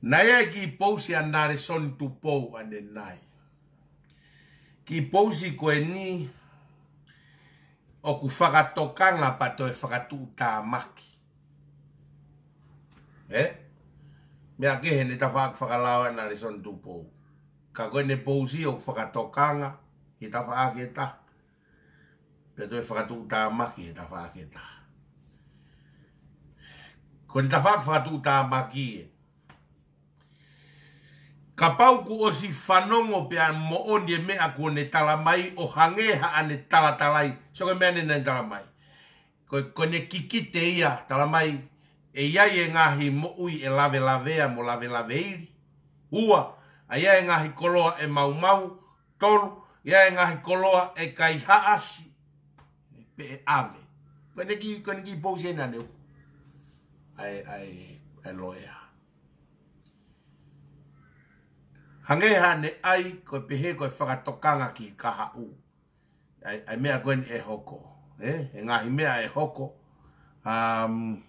Na ye ki pousi an nare son tu pou ane nai. Ki pousi koe ni o ku whakatokanga pa toi e whakatu tā maki. Eh? Mea kehe ne tawhaak whakalawa an nare son tu pou. Ka koe ne pousi o ku whakatokanga i tawhaak e ta. Pea toi whakatu tā maki i tawhaak e ta. Koe ne tawhaak whakatu tā maki e. Eh? Ka pau ku o si whanongo pe a moonie me a ku ne talamai o hangeha a ne talatalai. So ke mea ne ne talamai. Ko, ko ne kikite ia talamai e iai e ngahi moui e lave lavea mo lave lave iri. Ua, a iai e ngahi koloa e mau mau, tolu, iai e ngahi koloa e kai haasi, pe e ave. Ko ne ne ki pousi e nane u. Ai, ai, ai loea. Hange hane ai ko pehe ko e whakatokanga ki kaha u. Ai, ai mea gwen e hoko. Eh? E ngahi mea e hoko. Um,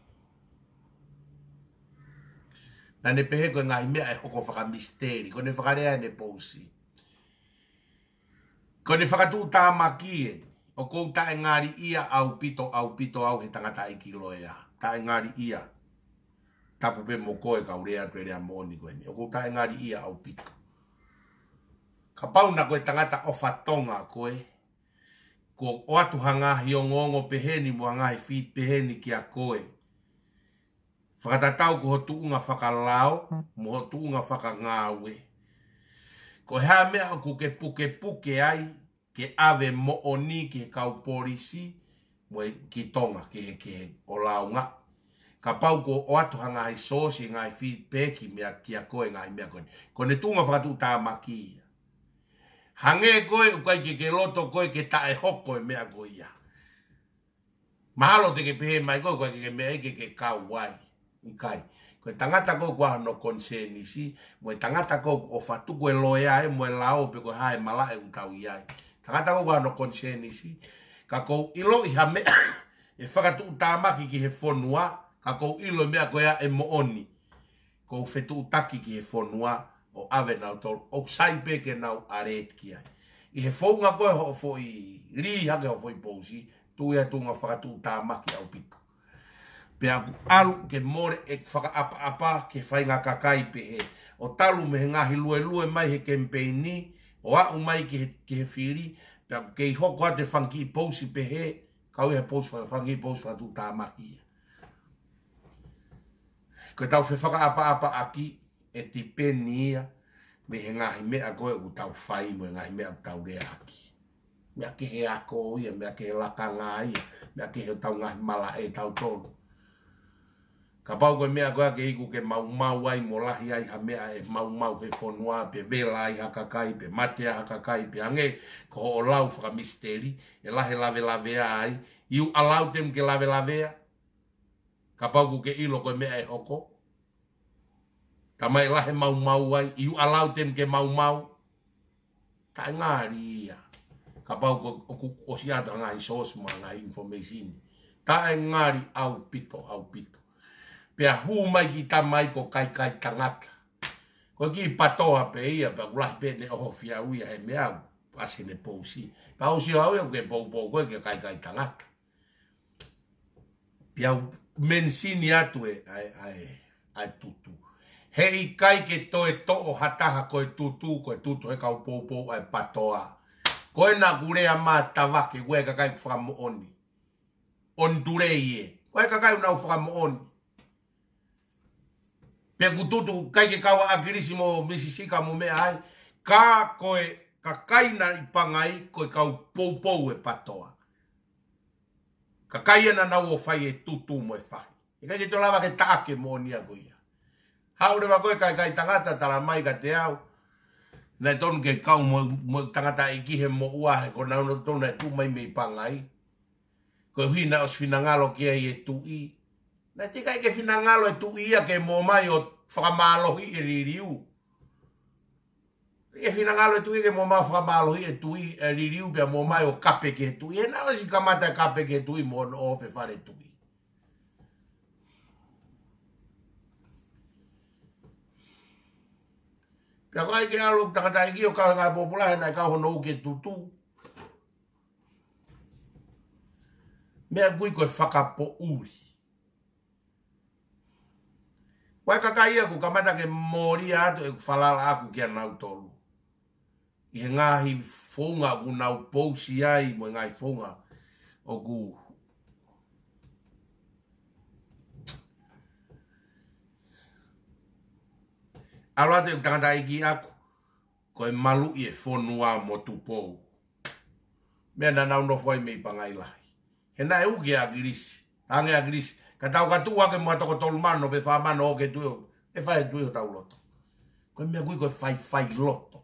na ne pehe ko e ngahi mea e hoko whaka misteri. Ko ne whakarea e ne pousi. Ko ne whakatu ta makie. O kou ta e ngari ia au pito au pito au he tangata e kiloea. Ta e ngari ia. Tapupe mokoe ka urea kwerea mooni kwenye. O kou ta e ngari ia au pito. Ka pauna koe tangata o whatonga koe. Ko o atu hangahi ngongo peheni mo hangahi fit peheni ki a koe. Whakatatau ko hotu unga whakalao, mo hotu unga whakangawe. Ko hea mea ku ke puke puke ai, ke ave mo oni ki kau porisi, mo ki tonga ke he ki he o launga. Ka pau ko o atu hangahi sosi, hangahi fit peki mea ki a koe, hangahi mea koe. Ko ne tunga whakatu tā makia. Hange koe u kai ke ke loto koe ke ta e hoko e mea ko ia. Mahalo te ke pehe mai koe koe ke mea ike ke ka wai. kai. Koe tangata koe kua hano konse nisi. Moe tangata koe o fatuko e loea e moe lao pe koe hae mala e utau iai. Tangata koe kua hano konse nisi. Ka kou ilo i hame e whakatu utamaki ki he fonua. Ka kou ilo mea koe a e mooni. Kou fetu utaki ki he fonua. Kou fetu utaki ki he fonua o ave nau tol o sai pe ke nau are ki ai i he fonga ko ho fo i ri ha ke fo i posi tu ia tu nga fa tu ki au pik pe a al ke more e fa apa apa ke fa nga kakai pe he o talu me nga hi lue lue mai he ni, o a umai ke ke firi pe ke ho ko te fanki posi pe he ka ia posi fa fanki posi fa tu ta ma ki Ko tau fe whaka apa apa aki, e ti penia me he ngahi mea koe u tau whai mo he ngahi mea tau rea aki. Mea ki he ako ia, mea ki he laka ngā ia, mea ki he tau ngahi mala e tau tonu. Ka pau koe mea koe ake iku ke mau mau ai mo lahi ai ha mea e mau mau he whonua pe vela ai ha kakai, pe mate ha kakai, pe ange ko ho o lau whaka misteri e lahe lave lavea ai, iu alau them ke lave lavea, ka pau ke ilo koe mea e hoko, Ka mai lahe mau mau ai. You allow them ke mau mau. Ka ngāri ia. Ka pau ko o si ata ngā isos ma ngā information. Ka e ngāri au pito, au pito. Pea hū mai ki ta mai ko kai kai tangata. Ko ki patoa pe ia, pa kulahi pe ne oho fia uia he mea pasi ne pousi. Pa usi hau ia kue pou pou kue ke kai kai tangata. Pea mensini atu e ai, e, ai, e, ai tutu he i kai ke toe to'o hataha koe tutu, koe tutu he kau poupou e patoa. Koe na gurea mā tawake, koe kakai whakamu oni. On dure ie, e kakai unau whakamu oni. Pe kututu kai ke kawa agirisi mo misisika mo mea ai, ka koe kakai na ipangai koe kau poupou e patoa. Kakai na nau o fai e tutu mo e whahi. E kai ke tolawa ke taake mo oni a goia. Hau le bako e kai kai tangata tala mai ka te au. Nei tonu ke kau mo, mo tangata i kihe mo ua he ko nauna tonu e tu mai mei pangai. Koe hui na os finangalo kia i e tu i. Nei te kai ke finangalo e tu i a ke mo mai o whakamalohi i e ririu. Ke finangalo e tu i ke mo mai o whakamalohi e tu i e ririu pia mo mai o kape ke tu i. E nao si kamata kape ke tu i mo o fare tu i. Pia kai ke alo ki takatai ki o kawe ngai popula he nai kauho nou ke tutu. Mea gui koe whakapo uri. Wai kakai aku kamata ke mori ato e kufalala aku kia nau tolu. I he ngahi fonga ku nau pousi ai mo ngahi fonga o ku Aroa te kanga iki e aku. Ko e malu i e whonua mo tupou. Mea na nauno fwai mei pangai lahi. He na e uke a grisi. Ange a grisi. Ka tau katu ake mua toko tolu mano pe wha mano oke tui o. E fai e tui o tau loto. Ko e mea kui ko e fai fai loto.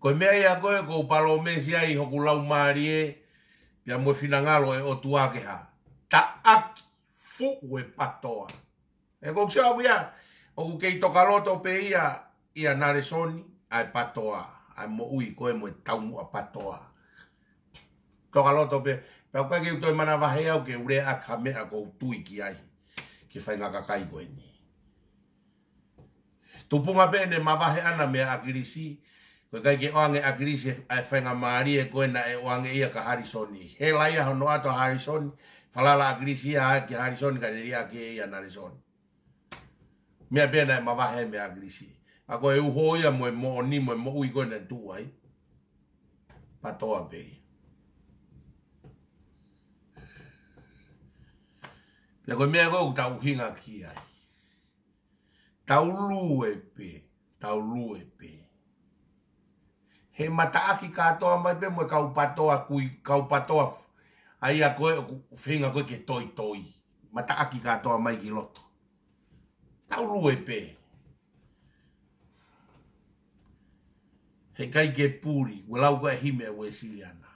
ko e mea ia koe ko palo mesi ai hoku lau maari e. Pia mua finangalo e o tuake haa ta aki fu e patoa. E kou kse au o kou kei toka loto pe ia, ia nare soni, a e patoa, a mo ui koe mo e taumu a patoa. Toka loto pe, pe au kakei utoi mana vahe au ke ure ak hame a kou ki ai, ki fai nga kakai koe ni. Tupunga pe ne mavahe ana mea akirisi, koe kai ke oange akirisi a fai nga maari e koe na e oange ia ka harisoni. He laia hono ato harisoni, harisoni, fala la grisia ki harison ka deria ki ya na rison me bena ma va he me a grisi a ko e u ho ya mo mo ni mo mo u go na tu ai pa to a bei le ko me go ta u hinga ki ai ta u lu e pe ta u lu e pe he mata aki ka to a mai be mo ka u pa to a kui ka u pa to a Ai a koe, whinga koe ke toi toi. Mata ta aki katoa mai ki loto. Tau rue pē. He kai ke pūri, we lau kua hime we siriana.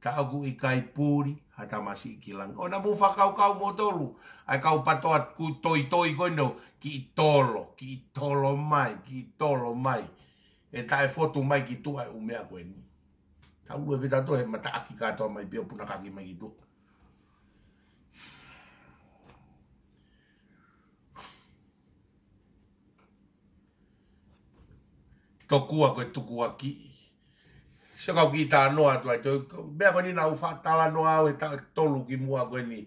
Ta aku i kai pūri, ha masi i kilang. O na mufa kau kau motoru, ai kau patoa ku toi toi koe no, ki tolo, ki tolo mai, ki tolo mai. E tae fotu mai ki tua e umea koe ni ta ue vita to he mata aki katoa mai pio puna kaki mai tu tokua koe tuku aki se kau ki tā noa tu ai tu mea koe ni nau wha tala noa au e tolu ki mua koe ni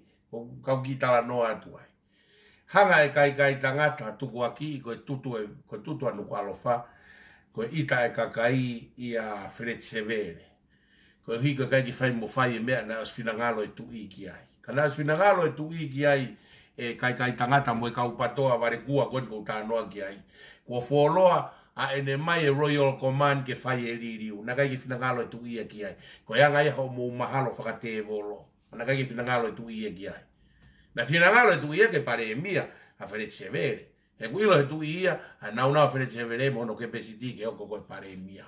kau ki tala noa tu ai hanga e kai kai ta tangata tuku aki koe tutu e koe tutu anu kua alofa koe ita e kakai i a Fred Severe ko hi ka kai fai mo fai e me na as fina ngalo e tu i ki ai ka na as fina ngalo e tu i ki ai e kai kai tangata mo ka upato a vare kua ko ko ta no ki ai ko foloa a ene mai e royal command ke fai e li riu na kai fina ngalo tu i ki ai ko ya ngai ho mo mahalo fa ka te volo na kai fina ngalo tu i ki ai na fina ngalo tu i ke pare mia a fere chevere e kuilo tu i ia na una fere chevere mo no ke pesiti ke ko ko pare mia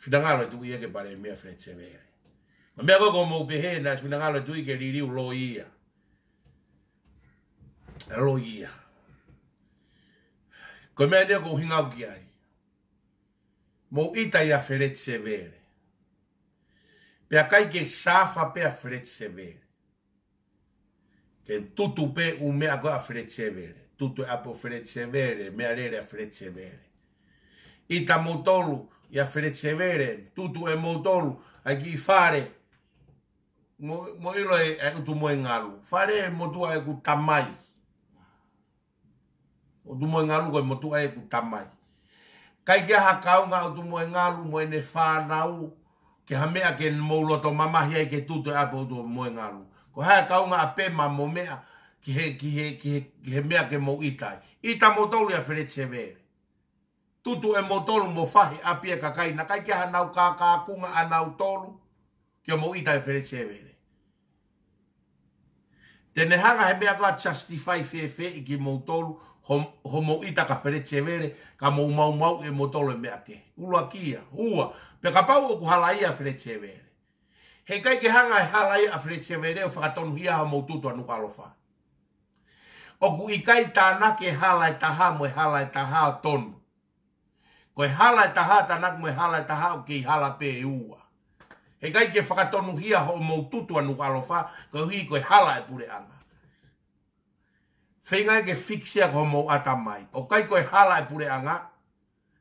finagalo tu ia ke pare mea flet se mea. Ma mea koko mo pehe na finagalo tu ke ririu lo ia. Lo ia. Ko mea nea ko hingau ki ai. Mo ita ia flet se mea. Pea kai safa pea flet se mea. Ke tutu pe u mea ko a flet se mea. Tutu apo flet se mea, mea rere a flet se mea. Ita motolu, ia feretsevere tutu e motoru a ki fare mo mo ilo e, e utu mo ngalu fare e motua e ku tamai o du mo ngalu ko motua e ku tamai kai ke ha ka nga utu mo ngalu mo ne fa nau ke hamea ke mo lo to mama e ke tutu e apo du mo ngalu ko ha ka nga ape ma mo mea ki he ki he mea ke mo itai ita motoru ia feretsevere tutu e mo tolu a pie apie kakai na kai kia nau ka ka kunga anau tolu kia mo ita e fere chevele. E Tene hanga he mea kua justify fe fe i ki mo tolu ho mo ita ka fere chevele e ka mo mau mau e mo tolu e mea ke. Ulua kia, ua, pe ka pau o kuhalaia fere chevele. E he kai ke hanga e halai a fere chevele o hia ha mo anu kalofa. O ku ikai tāna ke halai taha mo e halai taha tonu. Ko e, e hala e taha ta naku me hala e taha o ki hala pe e ua. He kai ke whakatonu hia ho o e moututu anu alofa, ko hi ko e hala e pure anga. Whenga e ke fixia ko mou ata mai. O kai ko e hala e pure anga,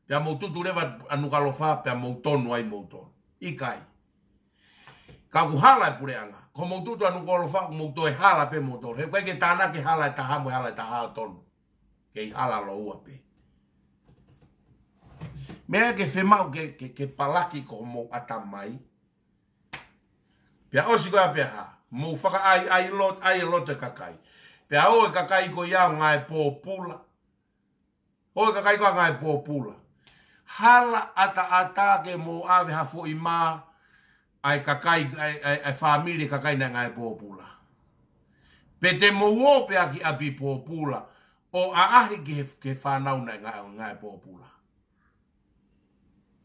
pe moututu rewa anu alofa, pe a moutonu ai moutonu. I kai. Ka ku hala e pure anga. Ko moututu anu alofa, ko moutu e hala pe moutonu. He kai ke tana ke hala e taha mo e hala e taha o tonu. Ke i hala lo ua pe. pe mea ke whema o ke, ke, ke palaki ko mo ata mai. Pia osi koea pia ha, mo whaka ai, ai, lot, ai lote kakai. Pia o e kakai ko ia ngai pō pula. O e kakai ko a ngai pō pula. Hala ata ata ke mo ave hafo i maa, ai kakai, ai, ai, ai kakai na ngai pō pula. Pe te mo uo pia ki api pō pula, o a ahi ke, whanau na ngai, ngai pula.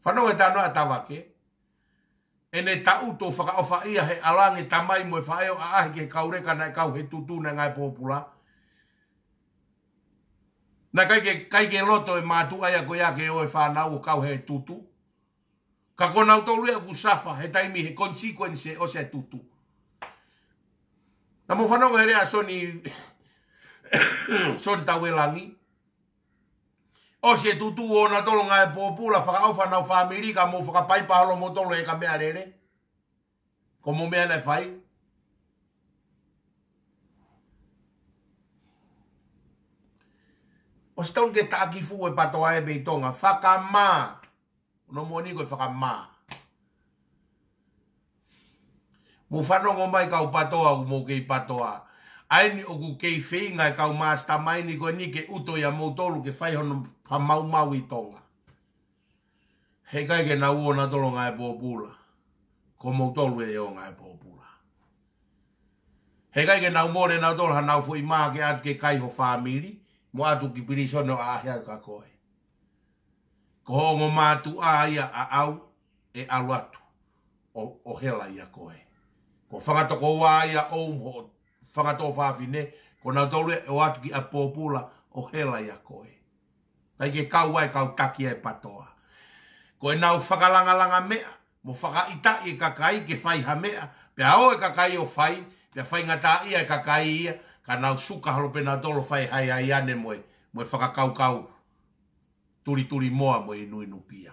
Fano e tano a tawa ke. E ne ta uto whaka ia he alangi tamai mo e wha eo a ahi ke kaureka e kau he tutu na ngai pōpula. Na kaike, kaike loto e mātu aia ko ia ke o e wha o kau he tutu. Ka kona lue a kusafa he taimi he consequence o se tutu. Na mo whanau he rea soni, soni tawelangi. langi o se tutu o na tolo nga e popula faka ufa na ufa amirika mo faka pai pa halo mo tolo e ka mea rere. Komo mea le fai. O se tolo ke taki fu e pato ae beitonga faka ma. No mo niko e faka ma. Mo fano ngomba e kau patoa u mo kei patoa. Aini o ku kei feinga e kau maasta mai niko e nike uto ya mo tolo ke fai hono ka mau mau i tonga. He kai ke na uo na tolo ngai pōpula, ko mou tolu e o ngai pōpula. He kai ke na umore na tolo hanau fui maa ke atke kai ho whamiri, mo atu ki piri sone o ahea ka koe. Ko hongo mātu a ia a au e alu atu o, o hela ia koe. Ko whangatoko wā ia o umho, whangatoko whāwhine, ko na tolu e o atu ki a pōpula o hela ia koe. Tai ke kau wai kau taki e patoa. Ko e nau whakalangalanga mea, mo whakaita i e kakai ke whai ha mea, pe ao e kakai o whai, pe whai ngata ia e kakai ia, ka nau suka halope na dolo whai hai hai ane moe, moe whakakau kau, turi turi moa moe nui nupia.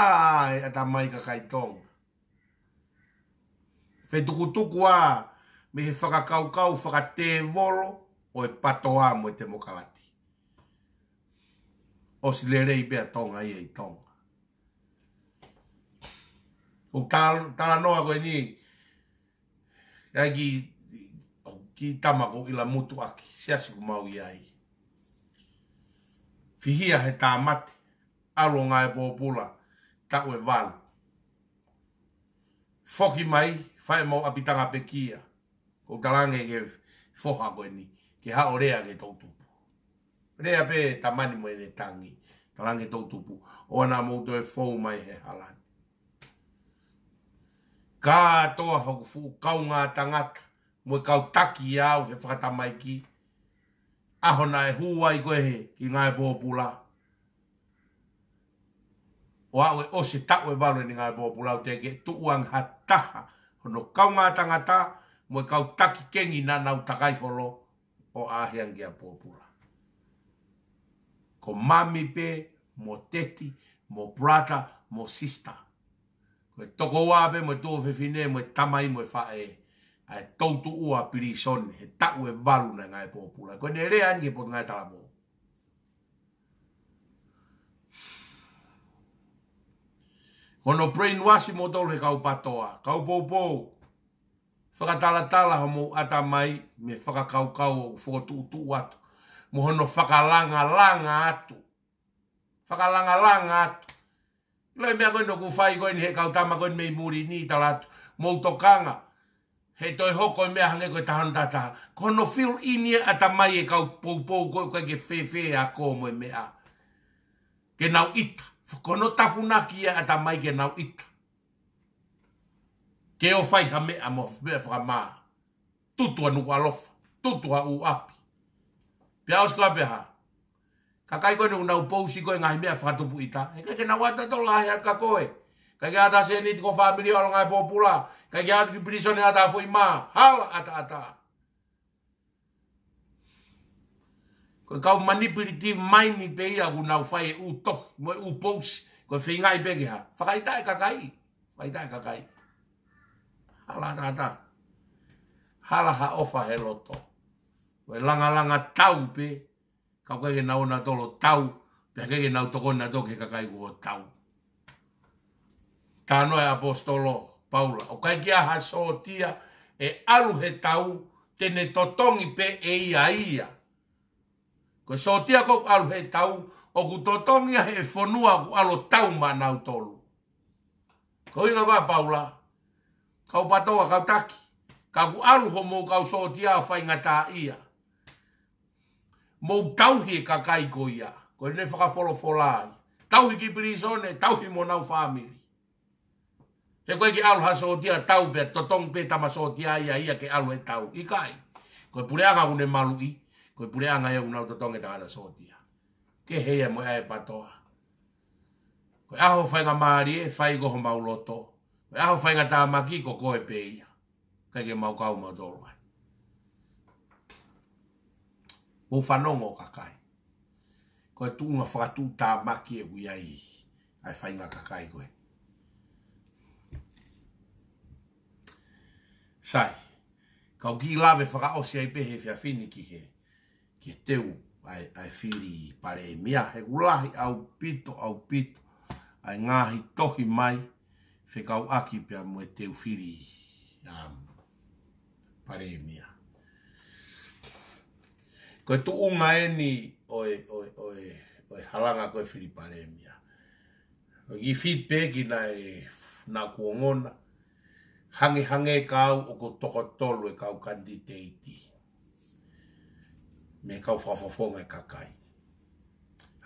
Ai, ata mai kakai tonga. Fe tuku tuku a, me he whakakau kau whakate volo, o e patoa moe te mokalati o si le rei bea tonga i ei tonga. O tala noa koe ni, ea ki, ki tamako ila mutu aki, si asi ku mau i ai. Fihia he tā mate, aro ngā e pōpula, tā ue wālu. Foki mai, whae mau apitanga pe ko o talange ke foha koe ni, ke haorea ke tautu. Mere a pe tamani mo ene tangi. Talangi tau tupu. O ana mouto e fau mai he halani. Ka toa hau fu kau ngā tangata. Mo e kau taki au he whakata mai ki. Aho na e hua i koe he ki ngā e pōpula. O au e o se tau e balu ni ngā e pōpula. O teke tuuang hataha. Hono kau ngā tangata. Mo e kau taki kengi nau takai holo. O a pōpula ko mami pe, mo teti, mo brata, mo sista. Ko toko wā mo tō whewhine, mo tamai, mo whae, a tautu ua piri son, he tau e varu na ngai popula. Ko ne rea ni ke pōt ngai tala Ko no brainwashi mo tōlu he kau patoa, kau pōpō, whakatala tala ho ata mai, me whakakau kau o fōtu utu watu mo hono whakalanga langa atu. Whakalanga langa atu. Lai mea koe no ku koe ni he kautama koe mei muri ni talatu. Mou tokanga. He toi hoko i e mea hange koe tahan tataha. Kono whil inia e ata mai e kau poupou koe koe ke whewhe a kōmo i e mea. Ke nau ita. Kono tafunaki e ata mai ke nau ita. Ke o whai hame a mo whewha maa. Tutua nuku Tutua u api. Pe aos kua peha. Ka kai koe nuk nau pou si koe ngai mea whatupu i ta. E kai kena wata tolo ahi at ka koe. Kai kia ata se ni tiko whaamili o ngai popula. Kai kia ata ki prisoni ata fui maa. Hala ata ata. Koe kau manipulative mind ni pe ia ku nau whai e utok. Moe u pou si. Koe whi ngai pe keha. Whakaita e kakai. Whakaita e kakai. Hala ata ata. Hala ha ofa he loto. Hala ha ofa he loto o e langa langa tau pe, ka kua ke nauna tolo tau, pe ke ke nau tokona to ke kakai kua tau. Tano e apostolo Paula, o kai ki aha so e aru he tau, tene totongi pe e ia ia. Ko so tia kou he tau, o ku totongi a he fonua ku alo tau ma nau tolo. Ko inga kua Paula, kau patoa kau taki, kau alu homo kau so tia fai ngata ia mo tauhi e kakai ko ia. Ko ne e whaka folo fola ai. Tauhi ki prisone, tauhi mo nau whamiri. He koe ki alu haso tia tau pe, totong pe tama so tia ia ia ke alu e tau. I kai. Ko e pureanga une malu i. Ko e pureanga e unau totong e tangata so tia. Ke heia mo ea e patoa. Ko e aho whainga maari e, whai goho mauloto. Ko e aho whainga tā maki ko koe pe ia. Kai ke mau kau mauloto. mo fanongo kakai. Ko tu tunga whakatū tā maki e wia i ai whainga kakai koe. Sai, kau ki lawe whaka osi ai pehe whia whini ki he, ki teu ai, ai whiri pare e mia, he ulahi au pito au pito, ai ngāhi tohi mai, whekau aki pia mo e teu whiri um, pare e mia ko tu unga e ni oi, oi, oi, oi halanga koe Filipanemia. O ki feedback ina na e na kuongona, hange hange e kau o ko toko tolu e kau kanditeiti. Me fo fafafonga e kakai.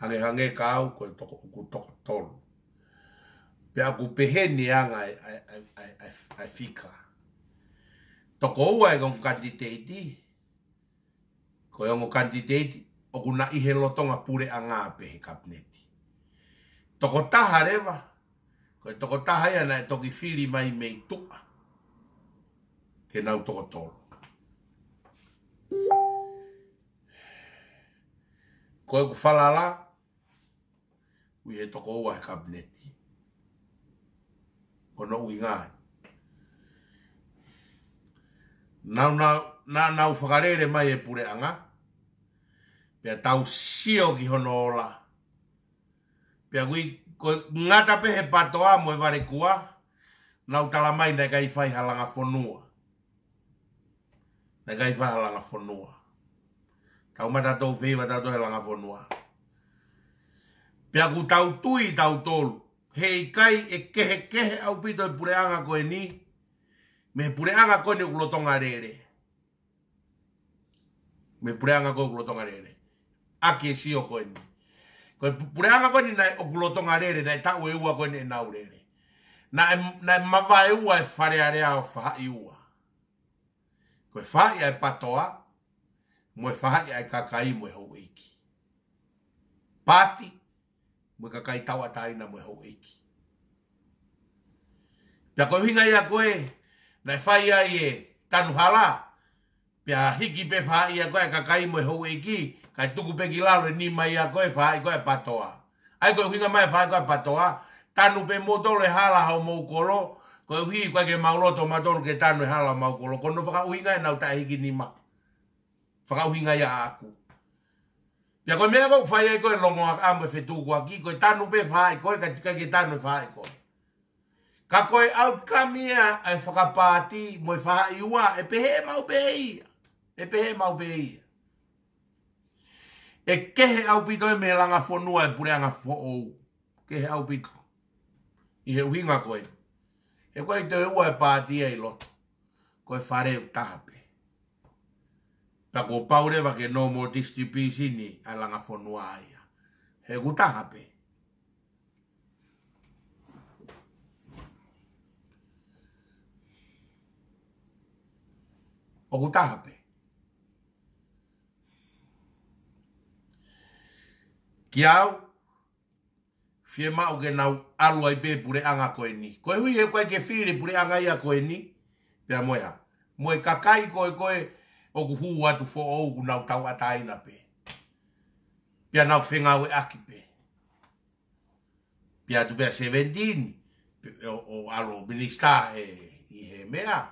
Hange hange e kau koe toko, o ko toko tolu. Pe aku peheni anga e, e fika. Toko ua e kong kanditeiti, e kong kanditeiti, ko yongo candidate o kuna ihe lotonga pure a ngā pehe kabineti. Toko taha rewa, ko e toko taha ia na e toki whiri mai mei tuka, te nau toko tolo. Ko e kufalala, ui e toko ua he kabineti. Ko ui ngā. Nau nau, na na ufagarele mai e pure anga. Pea tau sio ki hono ola. Pea ngata pe he pato amo e vare kua. Na utala mai na kai fai halanga fonua. Na kai fai halanga fonua. Tau mata tau fei mata tau halanga fonua. pe ku tau tui tau tolu. Hei kai e kehe kehe au pito e pure anga koe ni. Me pure anga koe ni ulotonga rere me preanga ko glotonga rere aki e si o ko ni ko preanga ko ni na o glotonga rere na ta o ewa ko ni na e o na na ma va e ua e fare are a fa i ua ko fa i e patoa mo fa i a kakai mo ho wiki pati mo kakai tawa tai na mo ho wiki ta ko hinga ya ko e na fa i e tanu hala pia hiki pe fa ia koe ka kai mo ho eki ka tuku pe kilalo ni mai ia koe fa koe patoa ai koe huinga mai fa koe patoa tanu pe motole hala ho mo kolo ko hi ko ke maulo to ke tanu e hala mo kolo ko no fa uinga e na uta hiki ni ma fa huinga ya aku pia ko me ko fa ia koe lo mo a mo fe tu ko aki tanu pe fa koe ka tika ke tanu fa e ko ka koe outcome ia e fa ka pati mo fa iwa e pehe mau pe ia e pehe mau pe ia. E kehe au pito e me langa whonua e pureanga whou. Kehe au pito. I he uhinga koe. E koe te ua e pātia e i loto. Koe whare u tahape. Ta ko paure vake no mo distipisi ni a langa whonua aia. He ku tahape. O ku tahape. ki au fie mau ke nau alu ai pure anga koe ni. Koe hui e koe ke whiri pure anga ia koe ni, pia moea. Moe kakai koe koe o kuhu watu atu fo o ku nau tau ataina pe. Pia nau whenga we aki pe. Pia tu pia 17, o, alo minista e i he mea,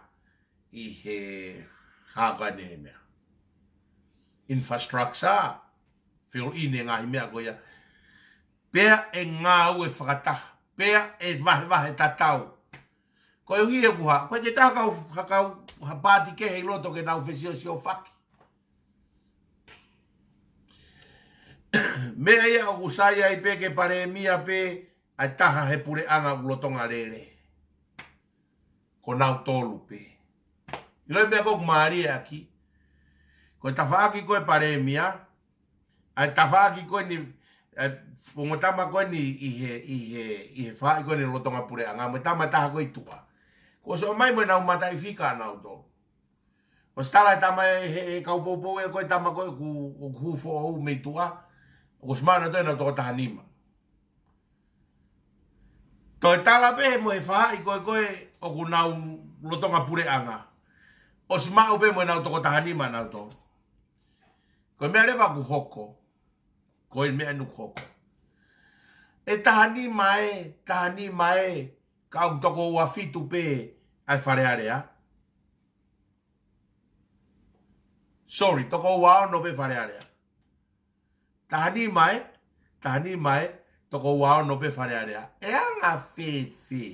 i he hapa e mea. Infrastructure whero i ne ngā hi mea koia. Pea e ngā au e Pea e vahe vahe tatau. Ko e uhie kuha. Ko e te taha kau hakau hapāti ke hei loto ke nau whesio si o whaki. mea ia o kusai ai pe ke pare e mia pe ai taha he pure anga ulotonga rere. Ko nau tolu pe. Iloi mea kouk maari e aki. Ko e tawha ko e pare e mia. Ko e tawha ko e pare e mia a tafa ki ko ni fu ngota ma ko ni i he i he i he fa ko ni lo tonga pure anga mata mata ko i tua ko so mai mo na u mata i fika na u do o sta la e tama e, he ka u popo e ko tama ko ku ku fo u me tua o sma na tena to ta anima to e ta la pe mo fa i ko ko o ku na u lo tonga pure anga o sma u pe mo na to ko ta anima na u do ko me ale ku hoko koe me anu koko. E tahani mai, tahani mai, ka un toko ua fitu pe ai fare area. Sorry, toko ua ono pe fare area. Tahani mai, tahani mai, toko ua ono pe fare area. E anga fefe.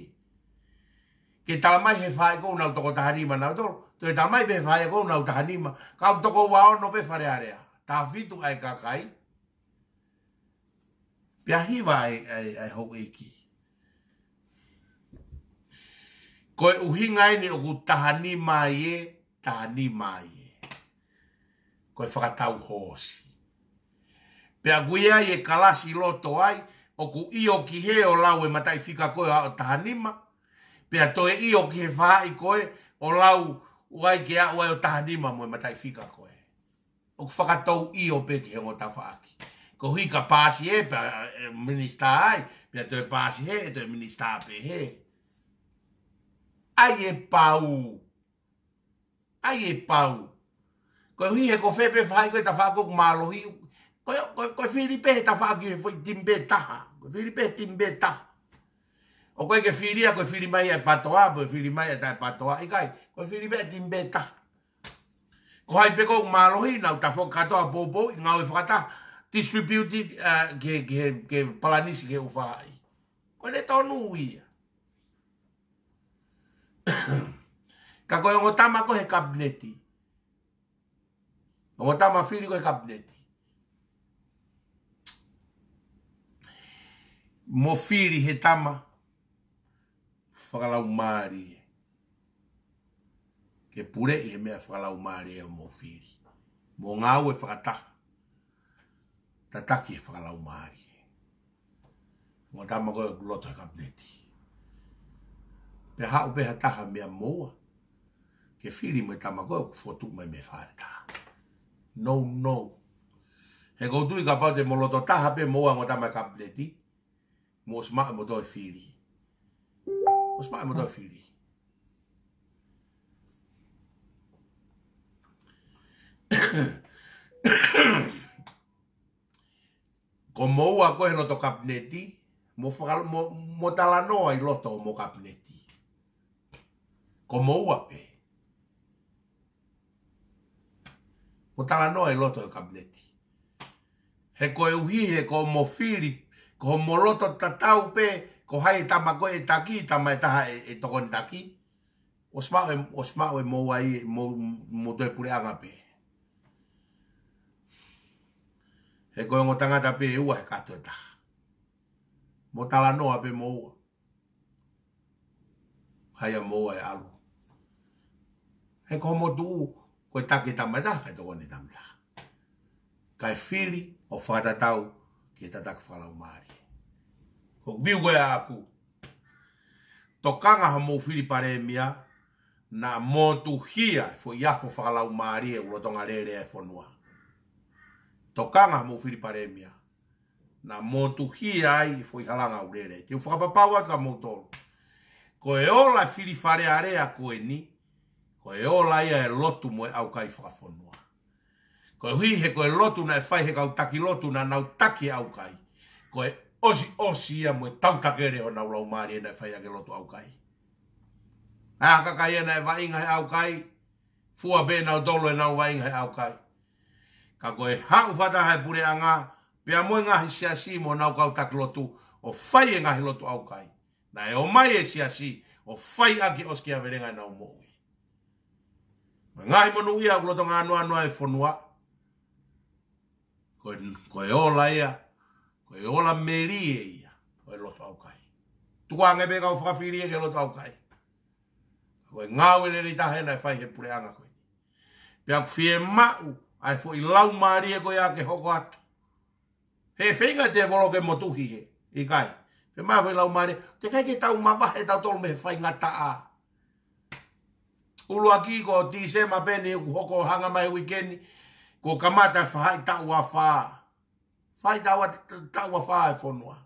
Ke tala mai he fai kou nau toko tahani mai nau toro. Toi tala mai pe fai kou nau tahani mai. Ka un toko ua ono pe fare area. Ta fitu ai kakai. Ta fitu ai kakai. Piahi wai ai ai ho eki. Koe uhi ngai ni oku tahani mai e, tahani mai e. Koe whakatau hōsi. Pea guia e kalasi loto ai, oku i o ki he o lau e matai fika koe o tahani ma. Pea toe i ki he whaai koe o lau uai ke a uai o tahani ma mo e matai fika koe. Oku whakatau i o pe ki he ngota whaaki ko hui ka pāsi e pa minister ai pia te pāsi he e te minister pe he ai e pau ai e pau ko hui e ko fepe fai ko e ta wha kuk malo ko, ko, ko filipe e ta wha ki e fwoi timbe taha ko filipe e timbe taha o ko e ke filia ko e filimai e patoa po e filimai e ta e patoa i kai ko e filipe e timbe taha ko hai peko kuk malo hi nau ta fwoi katoa popo i ngau e distributed uh, ge ge ge planis ge ufai ko le tonu ia ka ko ngota ma ko he cabinet ngota ma fili ko he cabinet mo fili he tama fala umari ke pure e me fala umari e mo fili mo ngau e fala ta taki e whakalau maari. Mua tāma koe loto e kabineti. Pe hau pe hataha mea moa, ke whiri mua tāma koe ku fotu mai me whareta. No, no. He koutui ka pate mo loto taha pe moa mua tāma kabineti, mua smaka e mua toi e whiri. Mua smaka e mua toi whiri. Mua smaka mua toi whiri ko mou a koe roto kapneti, mo, fakal, mo, mo tala noa i loto mo kapneti. Ko mou a pe. Mo tala noa i loto o e kapneti. He koe uhi he ko mo firi, ko mo loto tatau pe, ko hai e tama koe e taki, e tama e taha e, e tokon taki. Osmao e, osmao e mou a i, mo, mo doi pure anga pe. Osmao He koe ngo tangata pe e ua he katoe taha. Mo tala noa pe mo ua. Haya mo ua e alu. He koe mo tu u koe take tamai taha kai toko ni Kai fili o whakata tau ki e tatak falau maari. Ko viu koe aku. Tokanga ha mo fili pare e mia na mo hia e fo iako falau maari e ulo tonga rere e fonua. Ko tokanga mo fili paremia na mo hi ai foi halanga urere te fo papa wa ka motor ko e ola fili fare a ko ni ko e ola ia e lotu mo au kai fa fonua ko e hi he ko e lotu na fai e he ka taki lotu na na taki au kai ko e osi osi ia mo tau takere ona ula umari na fai e a lotu au kai a ka kai na vainga au kai fuabe na dolo na vainga au kai ka koe hau whata hai pure a ngā, pia moe ngahi si asi mō nau kau taklotu, o whai e ngahi lotu au kai. Nā e o mai e si asi, o whai aki oski a verenga nau mōi. Mō ngahi monu ia au kloto ngā anua anua e whonua, koe, koe ola ia, koe ola meri e ia, o e lotu au kai. Tuka ngai pe kau whakawhiri e ke lotu au kai. Koe ngāwe nere i tahe nai whai he pure anga koe. Pia kufie mau, ai fo i lau maria e ko ia ke hoko atu. He whinga te volo ke motuhi he, i kai. Pe mai fo lau maria, te kai ke tau mama he tau tolu me whai ngata a. Ulu aki ko ti se ma pene ku hoko hanga mai weekend ko kamata whai tau a whaa. Whai tau a tau a whaa e whonua.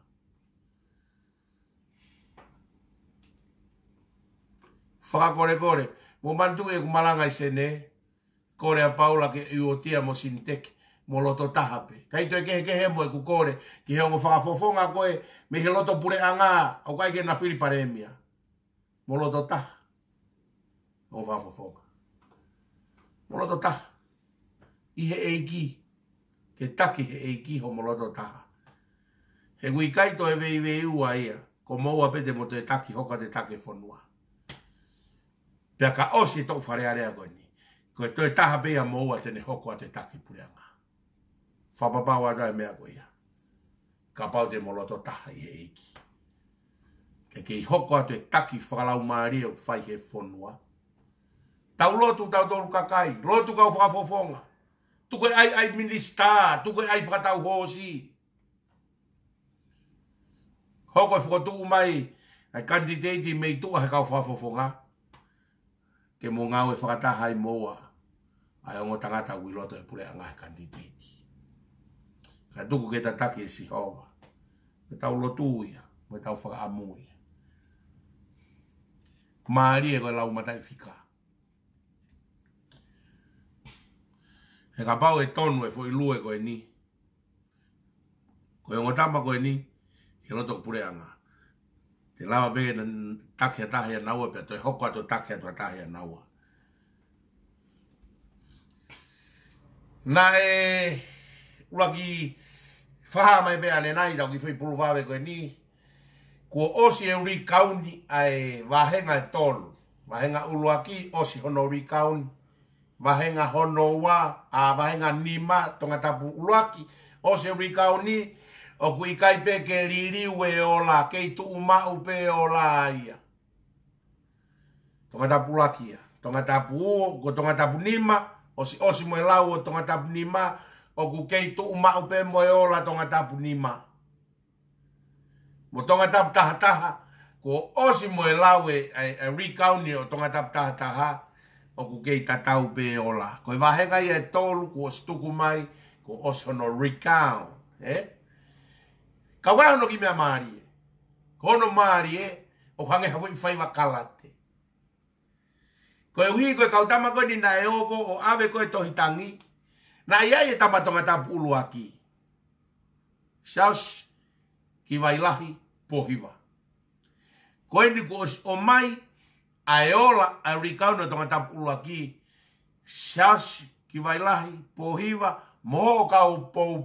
Whakakore kore, mo mantu e kumalangai se nee kore a paula ke i o tia mo sintek mo loto tahape. Kai toi kehe kehe mo e ku kore ki he ongo whakafofonga koe me he loto pure a ngā au kai ke na filiparemia. Mo loto tah. O whakafofonga. Mo loto tah. I he eiki. Ke taki he eiki ho mo loto tah. He gui kaito e vei vei ua ia. Ko moua pete mo te taki hoka te take whonua. Pea ka osi tok wharearea koe ni. Ko e toi taha bea moua tene hoko a te taki pureanga. Whapapau a doi mea goia. Ka pau te moloto taha i e eiki. Ke kei hoko a te taki whakalau maari au whai he whonua. Tau lotu tau tolu kakai, lotu kau whakafofonga. Tuko e ai ai minista, tuko e ai whakatau hosi. Hoko e whakotuku mai, ai kandideiti mei tuka he kau whakafofonga. Hoko ke mo ngau e whakataha i moa. Ai ongo tangata ui loto e pure angai kandidati. Ka tuku ke ta taki e si hoa. Me tau lotu uia, me tau whaka amui. Maari e koe lau matai fika. E ka pau e tonu e fo i lue koe ni. Koe ongo tamba ni, ke loto pure angai te lawa mege na takia tahia naua pia toi hoko ato takia toa tahia naua. Nā e ula ki whaha mai pēa ne nai tau ki whi pulu whawe koe ni, kua osi e uri kauni ai wahenga e tonu. Wahenga ulua ki osi hono uri kauni, wahenga hono a wahenga nima tonga tapu ulua ki osi e uri kauni, o kui kai pe ke riri ue o la kei tu uma upe o la ia. Tonga tapu lakia, tonga tapu uo, ko tonga tapu nima, o si, o si moe lau o tonga tapu nima, o ku kei tu uma upe moe o la tonga tapu nima. Mo tonga tapu taha taha, ko o si moe lau e, e, e rikauni o tonga tapu taha taha, o ku kei tatau pe o la. Koi vahenga i e tolu, ko o tuku mai, ko o si hono rikau, eh? ka wai ono ki mea maari e. Kono maari e, o hange hawoi fai wa kalate. Koe hui koe kautama koe ni nae oko o ave koe tohitangi, na ia e tamatonga tapu ulu aki. Shaus, ki vai lahi pohiwa. Koe ni ko o mai, a e a rikau na tonga tapu ulu aki, shaus, ki vai lahi pohiwa, mo kau pou pou,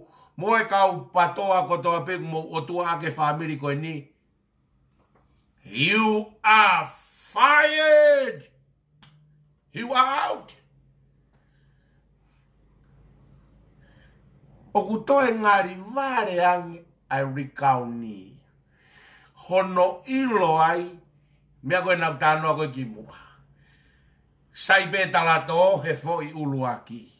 pou mo e kau patoa ko toa pek mo o tua ake family ko ni. You are fired! You are out! O ku toe ngari vare ange ai rikau ni. Hono ilo ai, mea koe nautanoa koe ki mua. Sai pe talato he foi uluaki. aki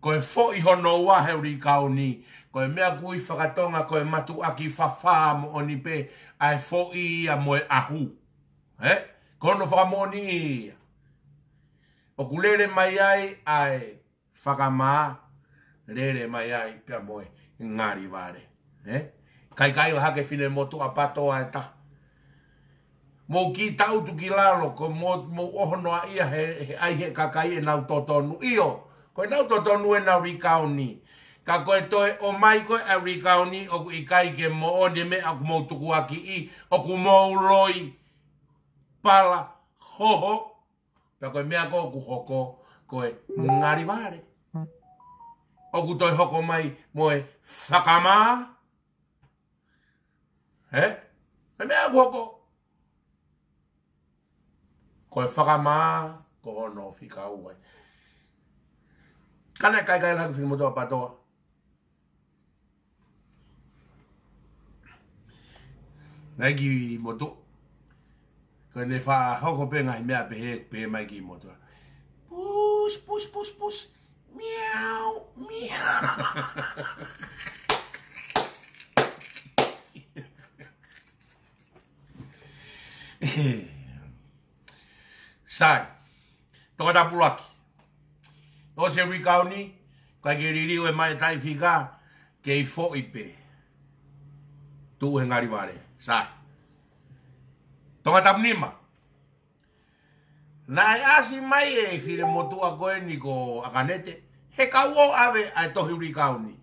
ko e fo i hono wa he uri kau ni, ko e mea kui whakatonga, ko e matu aki whafā mo oni pe, a e fo i a moe ahu. He? Ko no wha mo ni O kulele mai ai, a e whakamā, lele mai ai, pia moe, ngāri wāre. He? Kai kai la hake fine motu a pato a e ta. Mo ki tau tu ki lalo, ko mo, mo ohono a ia he, he, ai he kakai e nau totonu. Io! Io! Koe nau to tonu e nau rikauni. Ka koe toe o mai koe a rikauni o ku ikai ke mo o me a ku mou tuku aki i. O ku mou loi pala hoho. Pea koe mea koe ku hoko koe ngari vare. O ku toi hoko mai moe whakama. He? Me E mea ku hoko. Koe whakama koe no fika uai. Kan jeg kaikai film doa patoa. Nai ki motu. Ko hoko pe nga mea pe pe mai ki Pus, pus, pus, pus. Miau, miau. Sai. O se ka kai ki riri ue mai tai whika, ke i fo i pe. Tu he ngari ware. Sa. Tonga tapnima. Na e asi mai e fire motua koe ni ko akanete, he kauo ave a tohi rikauni.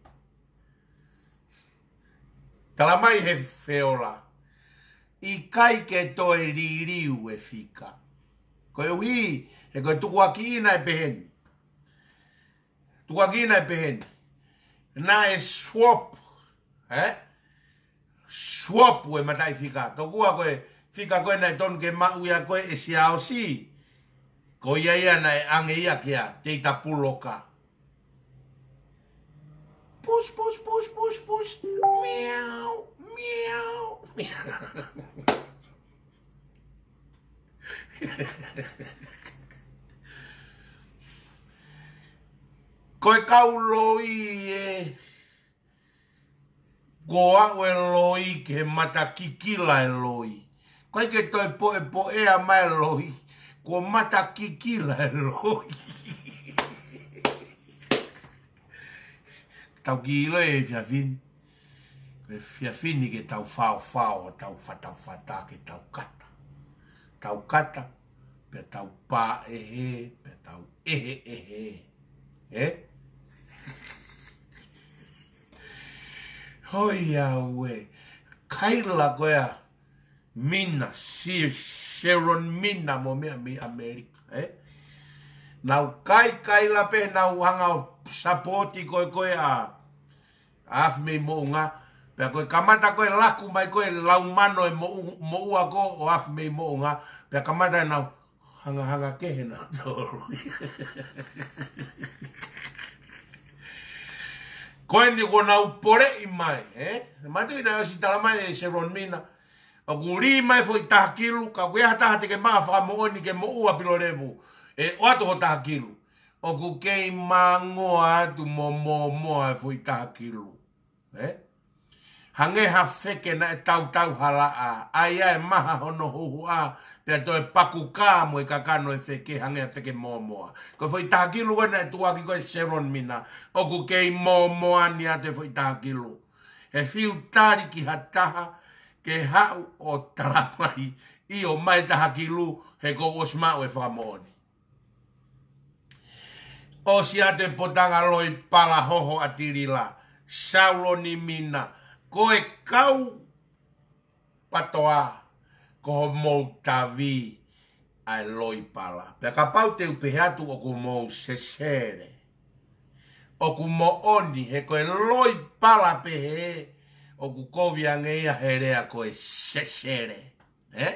Tala mai he feola. I kai ke toe riri ue whika. Koe e he koe tuku aki ina e peheni. Dwagina bin. Na es swap. Eh? Swap we matai fika. Tokua koe fika koe na ton ke ma uia koe e si ao si. Ko na e ange ia kia te puloka Push, push, push, push, push. Meow, meow, meow. koe kau loi e ko au e loi ke mata kikila e loi. Koe ke toi po e po e ama e loi, ko mata kikila e loi. tau ki ilo e fiafin. Koe fiafin ni ke tau fao fao, tau fata fata ke tau kata. Tau kata, pe tau pa e he, pe tau ehe ehe. Eh? hoi we kaila goya, mina, si, Sharon mina mo me ame Amerika, eh? Nau kai kaila pe, nau hanga sapoti ko ko ya af me mo unga, pe ko kamata ko la ku mai koe laumano e mo, mo ua o af me mo unga, pe kamata e nau, hanga hanga kehe na koe ni ko nau pore i mai, eh? Mai tui nai osi tala mai e se ron mina. O kuri mai foi taha kilu, ka kuiha taha teke maa wha mo ni ke mo ua pilo revu. E o atu ho taha kilu. O ku kei maa atu mo mo mo e foi taha kilu. Eh? Hange ha feke na e tau tau hala a. Ai e maha hono huhu a pe to e paku ka mo e kaka no e feke hange e feke mo mo ko foi ta ki lu na tu aki ko e seron mina o ku ke mo mo ani a te foi ta ki lu e fiu tari ki hataha ke ha o tarapai i o mai ta ki lu he ko o sma o e fa mo ni o si a te potanga loi pala hoho atirila saulo ni mina ko e kau patoa ko mou tavi ai loi pala. Pe ka pau te upehatu o ku mou sesere. O ku mo oni he koe loi pala pe he o ku kovi angeia he rea koe sesere. He? Eh?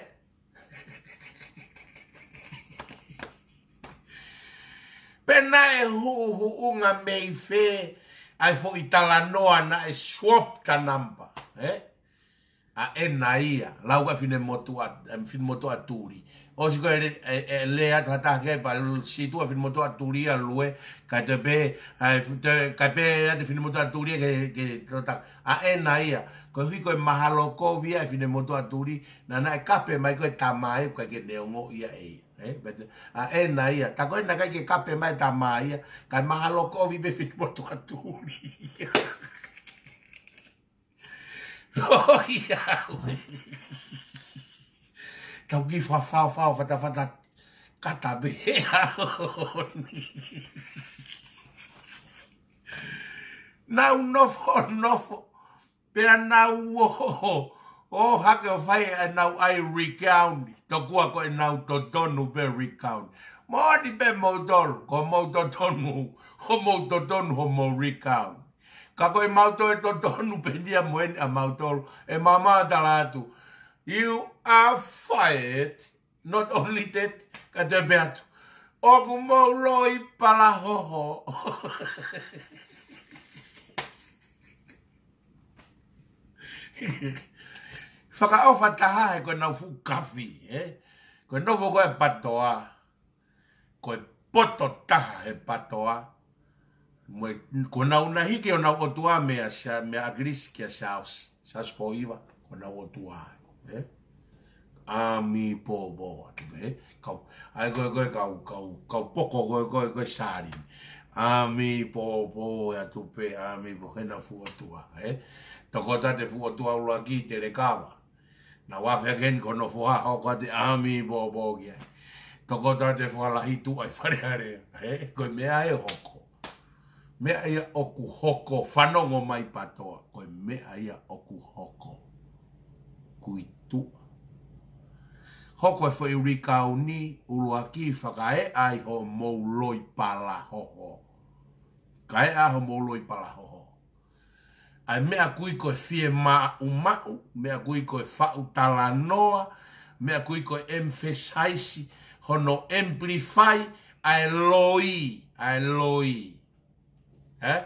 Pena e huu huu unga mei fe ai fo italanoa na e swap ka namba. He? Eh? a e na ia lau ka fine motu a fine motu a turi o si ko e, e, e le a tata ke pa si tu a fine motu a turi a lue ka te pe ka pe a te fine motu a turi e ke ke tota a e na ia ko si ko e mahalo ko via e fine motu a turi na na e kape mai ko e tamai ko e ke neongo ia e Eh, a e na ia, ta koe na kai ke kape mai ta maia, kai mahalo kovi be fitmo tua tuuri. Tau ki fa fa fa fa ta fa ta kata be. Na un no fo no fo. Pe na u o. O ha ke fa e na u ai recount. To ku a ko na u to tonu be recount. Mo di be mo dol ko mo to tonu. Ko mo to tonu mo recount ka koe mauto e to tonu pendia moen a mauto e mama dalatu atu. You are fired, not only that, ka te beatu. Oku mou roi pala hoho. Whaka au whataha he koe nau fukafi, Koe nofo koe patoa. Koe poto taha patoa. Koe poto taha he patoa. Mwe, ko na una hike ona o tua me a sha me a gris ki a shaus sha spo iva ko na o tua e? a mi po bo e? e a ki me ka a go go ka ka poko go go go shari a mi po bo a pe a mi bo hena fu o tua e to ko ta te fu o tua aki te le na wa gen ko no fu ha ho te a mi bo bo ki to ko ta te fu la hitu ai fare eh? e ko me ai ho mea ia oku hoko, whanongo mai ko me mea ia oku hoko, kui tu. Hoko e whai uri kau ni, ulua ki whaka e ai ho mou loi pala hoho. Ka e a ho mou loi pala hoho. Ai mea kui koe fie ma umau, mea kui koe whau tala noa, mea kui koe emphasize, hono amplify, ai loi, ai loi. Ai loi eh?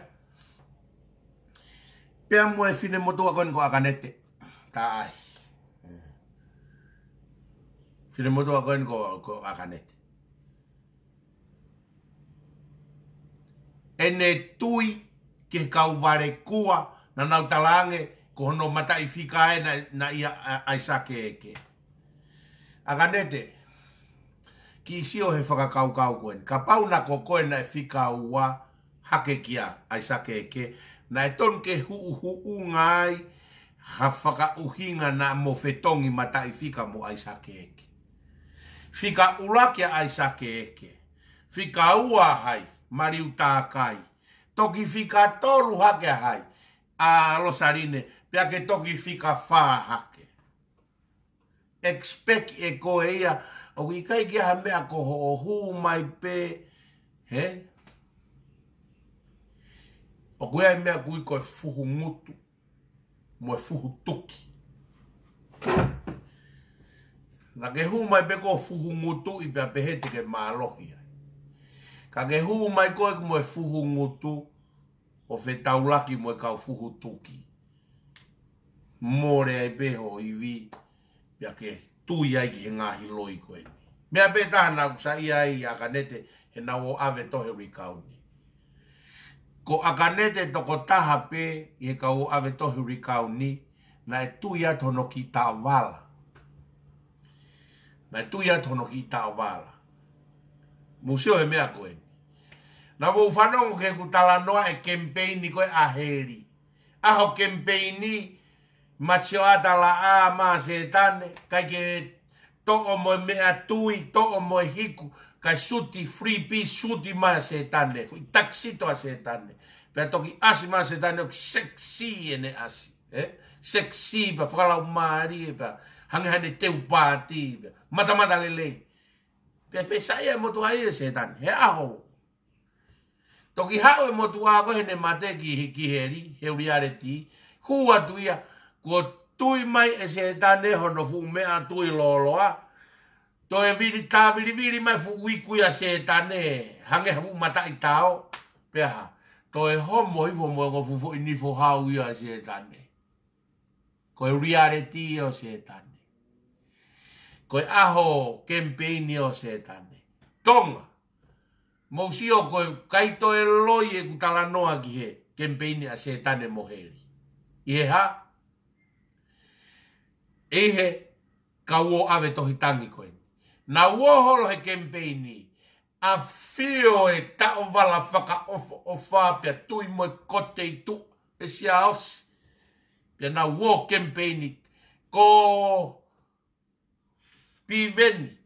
pe mo fine mo to kon ko akanete fine mo to kon ko ene tui ke kau kua na nautalange talange ko no mata i fika e na na aisa ke ke akanete ki si he faka kau Kapau ko ka na ko ko na fika e ake kia ai sake ke na e ton ke hu hu u ngai ha faka uhinga na mo fetongi mata i fika mo ai sake ke fika uraki ai sake ke fika ua hai mari uta kai toki fika tolu hake hai a losarine pia ke toki fika fa hake expect e ko eia o ki kai ki ha mea ko ho hu mai pe he eh? O kuea e mea gui ko fuhu ngutu. Mo e fuhu tuki. Na ke huu mai peko o fuhu ngutu i pia peheti ke maalohi ai. Ka ke huu mai koe mo e fuhu ngutu o fe taulaki mo e kau fuhu tuki. Mōre ai peho i vi pia ke tui ai ki he ngāhi loi koe. Mea pētahana kusa ia ai a kanete he nao ave tohe rikau ko akanete te toko taha pe i ka u ave tohu rikau ni na e tui ato no ki ta wala. Na e tui ato no ki ta wala. Museo e mea koe. Na mo ufano ke kutala noa e kempeini koe aheri. Aho kempeini matio la a maa se kai ke to o mo mea tui, to o hiku ka suti free be suti ma se tane fu taxi to se tane pe to ki as ma se tane ok sexy ene as eh? e sexy pa fu la mari pa hang hane te u pati mata mata le le pe pe sa ye mo to ai se tane he a ho to ki ha o e mo to a ko ene mate ki ki heri he u yare ti ku wa tu ya ko tu mai e se tane ho no fu me a tu i lo lo a to e viri tā viri viri mai fu ui kui a se tane, hange hapu mata i tāo, peha, to e homo i fo mua ngofu fo ini fo hā ui a se tane, ko e riare ti o se tane, ko e aho kempeini o se tane, tonga, mousio ko e kaito e loi e kutala noa ki he, kempeini a se tane moheri, i he ha, e he, Kauo ave tohi tangi koe na uoholo he kempeini, a fio e tao wala whaka ofa ofa pia tui moe kote i tu pe sia os. Pia na uo kempeini ko piveni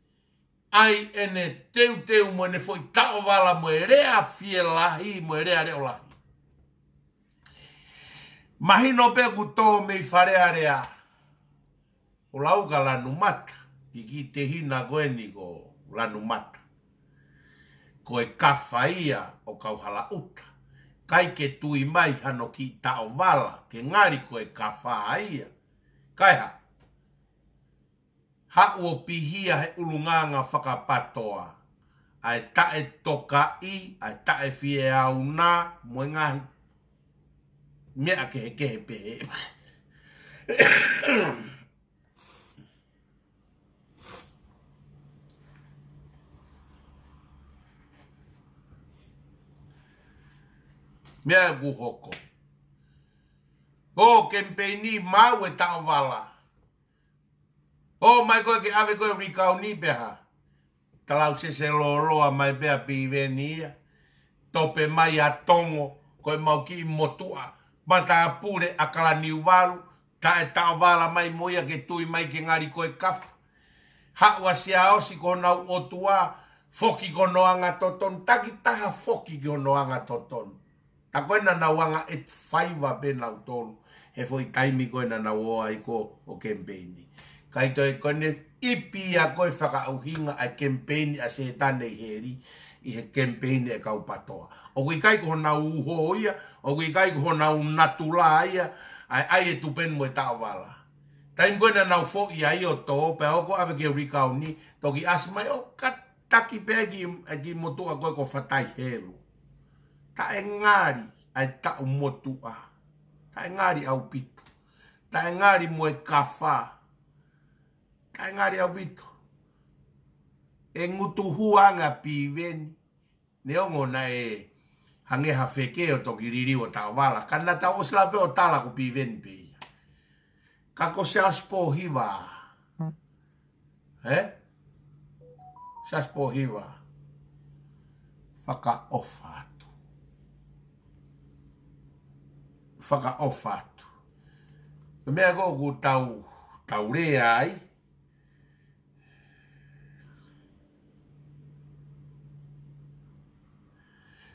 ai ene teu teu moe ne foi tao wala moe rea fie lahi moe rea reo lahi. Mahino pe kuto mei farea rea o lauka lanu mata i ki te hina koe ni lanu mata. Ko e kawhaia o kauhala uta, kai ke tui mai hano ki tao wala, ke ngari ko e kawhaia. Kai ha, ha uo pihia he ulunganga whakapatoa, ai tae toka i, ai tae fie au nā, moe ngahi, mea kehe kehe pehe. mea gu hoko. O kempei ni mau e tau wala. O mai koe ke ave koe rikau ni beha. Talau se se loroa mai bea pive ni ia. Tope mai a tongo koe mau ki motua. Bata apure akala ni uvalu. Ta e tau wala mai moia ke tui mai ke ngari koe kafa. Hawa si aosi kona o otua. Foki kono anga toton. Taki taha foki kono anga toton. toton a koe na wanga e whaiwa pe na utonu, he foi taimi koe na nawoa i ko o kempeini. Kaito toi koe ne ipi a koe whakauhinga a kempeini a se tane heri, i he kempeini e kau patoa. O kui kai koho na uho oia. o kui kai koho na unatula ia, ai, ai e tupen mo e tau wala. Taim koe na nau fo i ai o tō, pe oko awe ke rikau ni, toki asma e o kataki pe e ki, ki motua koe ko whatai heru ta e ngāri ai ta o motua. Ta e ngāri au pito. Ta e ngāri mo e kawha. Ta e ngāri au pito. E ngutu huanga pi veni. Ne ongo na e hange hawheke o toki riri o ta wala. Kana ta o slape o tala ko pi veni pe ia. Kako se aspo hiwa. Hmm. He? Se aspo hiwa. Faka ofa. Faka ofa. Faca Ka mea gogo tau, tau rea ai.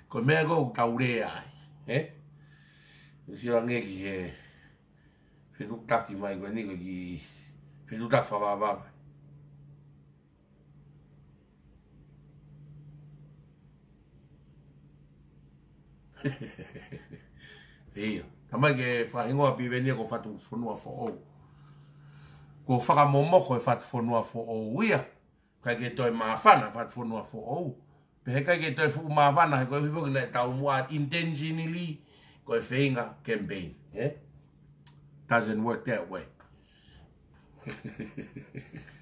Ko mea gogo tau rea ai. Eh? Nisi o ngeki he whenuk taki mai koe niko ki whenuk tak whawawawe. Hehehehe. tamai ke whahingoa pivenia ko whatu whanua fo ou. Ko whakamomoko e whatu whanua fo ou ia, kai ke toi mawhana whatu whanua fo ou. Pehe kai ke toi fuku mawhana, he koe hivoki nei tau mua intentionally, koe whinga campaign. Eh? Doesn't work that way.